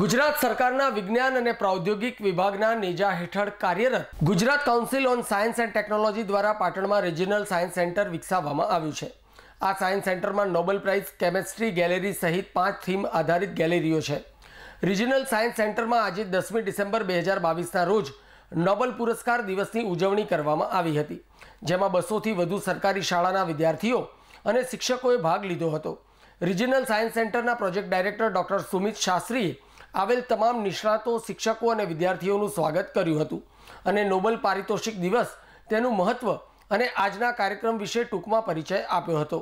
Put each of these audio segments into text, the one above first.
ગુજરાત સરકારના વિજ્ઞાન અને પ્રૌદ્યોગિક વિભાગના નેજા હેઠળ કાર્યરત Gujarat council on science and technology દ્વારા પાટણમાં રિજિનલ સાયન્સ સેન્ટર વિકસાવવામાં આવ્યું છે આ સાયન્સ સેન્ટરમાં નોબેલ પ્રાઇઝ કેમેસ્ટ્રી ગેલેરી સહિત પાંચ થીમ આધારિત ગેલેરીઓ છે રિજિનલ સાયન્સ સેન્ટરમાં આજે દસમી ડિસેમ્બર બે હજાર બાવીસના રોજ નોબલ પુરસ્કાર દિવસની ઉજવણી કરવામાં આવી હતી જેમાં બસોથી વધુ સરકારી શાળાના વિદ્યાર્થીઓ અને શિક્ષકોએ ભાગ લીધો હતો રિજિનલ સાયન્સ સેન્ટરના પ્રોજેક્ટ ડાયરેક્ટર ડૉક્ટર સુમિત શાસ્ત્રીએ આવેલ તમામ નિષ્ણાતો શિક્ષકો અને વિદ્યાર્થીઓનું સ્વાગત કર્યું હતું અને નોબલ પારિતોષિક દિવસ તેનું મહત્ત્વ અને આજના કાર્યક્રમ વિશે ટૂંકમાં પરિચય આપ્યો હતો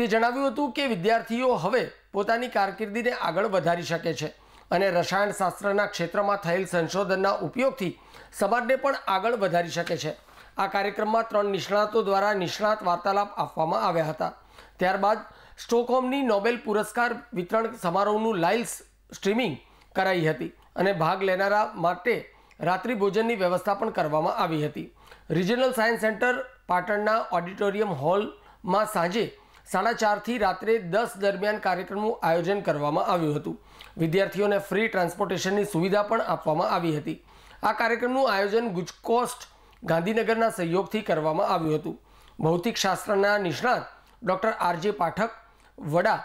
તે જણાવ્યું હતું કે વિદ્યાર્થીઓ હવે પોતાની કારકિર્દીને આગળ વધારી શકે છે અને રસાયણશાસ્ત્રના ક્ષેત્રમાં થયેલ સંશોધનના ઉપયોગથી સમાજને પણ આગળ વધારી શકે છે આ કાર્યક્રમમાં ત્રણ નિષ્ણાતો દ્વારા નિષ્ણાત વાર્તાલાપ આપવામાં આવ્યા હતા ત્યારબાદ સ્ટોકહોમની નોબેલ પુરસ્કાર વિતરણ સમારોહનું લાઇવ સ્ટ્રીમિંગ કરાઈ હતી અને ભાગ લેનારા માટે રાત્રિભોજનની વ્યવસ્થા પણ કરવામાં આવી હતી રિજનલ સાયન્સ સેન્ટર પાટણના ઓડિટોરિયમ હોલમાં સાંજે સાડા ચારથી રાત્રે દસ દરમિયાન કાર્યક્રમનું આયોજન કરવામાં આવ્યું હતું વિદ્યાર્થીઓને ફ્રી ટ્રાન્સપોર્ટેશનની સુવિધા પણ આપવામાં આવી હતી આ કાર્યક્રમનું આયોજન ગુજકોસ્ટ ગાંધીનગરના સહયોગથી કરવામાં આવ્યું હતું ભૌતિક શાસ્ત્રના નિષ્ણાત ડૉક્ટર આરજે પાઠક વડા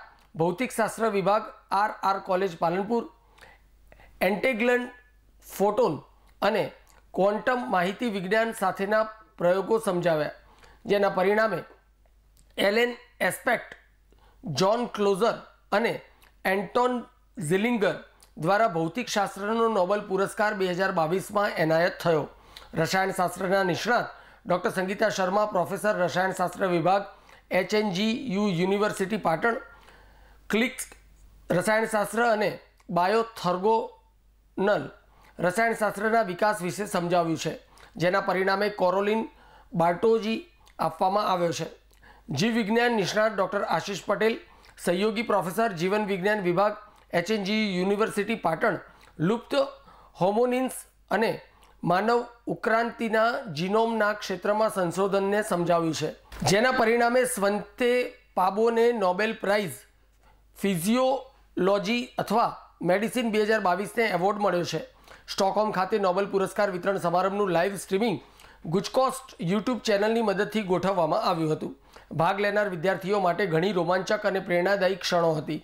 ભૌતિકશાસ્ત્ર વિભાગ R R college Palanpur entangled photon અને ક્વોન્ટમ માહિતી વિજ્ઞાન સાથેના પ્રયોગો સમજાવ્યા જેના પરિણામે એલેન એસ્પેક્ટ જોન ક્લોઝર અને એન્ટોન ઝિલિંગર દ્વારા ભૌતિકશાસ્ત્રનો નોબલ પુરસ્કાર બે હજાર બાવીસમાં એનાયત થયો રસાયણશાસ્ત્રના નિષ્ણાત ડૉક્ટર સંગીતા શર્મા પ્રોફેસર રસાયણશાસ્ત્ર વિભાગ HNG U university Patan click રસાયણશાસ્ત્ર અને બાયોથર્ગો નલ રસાયણશાસ્ત્રના વિકાસ વિશે સમજાવ્યું છે જેના પરિણામે કોરોલિન બાર્ટોજી આપવામાં આવ્યો છે જીવવિજ્ઞાન નિષ્ણાત ડૉક્ટર આશિષ પટેલ સહયોગી પ્રોફેસર જીવન વિજ્ઞાન વિભાગ એચએનજી યુનિવર્સિટી પાટણ લુપ્ત હોમોનિન્સ અને માનવ ઉક્રાંતિના જીનોમના ક્ષેત્રમાં સંશોધનને સમજાવ્યું છે જેના પરિણામે સ્વંતે પાબોને નોબેલ પ્રાઇઝ ફિઝિયોલોજી અથવા મેડિસિન બે હજાર બાવીસને એવોર્ડ મળ્યો છે સ્ટોકહોમ ખાતે નોબલ પુરસ્કાર વિતરણ સમારંભનું લાઇવ સ્ટ્રીમિંગ ગુજકોસ્ટ યુટ્યુબ ચેનલની મદદથી ગોઠવવામાં આવ્યું હતું ભાગ લેનાર વિદ્યાર્થીઓ માટે ઘણી રોમાંચક અને પ્રેરણાદાયી ક્ષણો હતી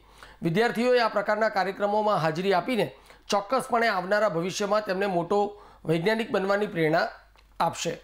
વિદ્યાર્થીઓએ આ પ્રકારના કાર્યક્રમોમાં હાજરી આપીને ચોક્કસપણે આવનારા ભવિષ્યમાં તેમને મોટો વૈજ્ઞાનિક બનવાની પ્રેરણા આપશે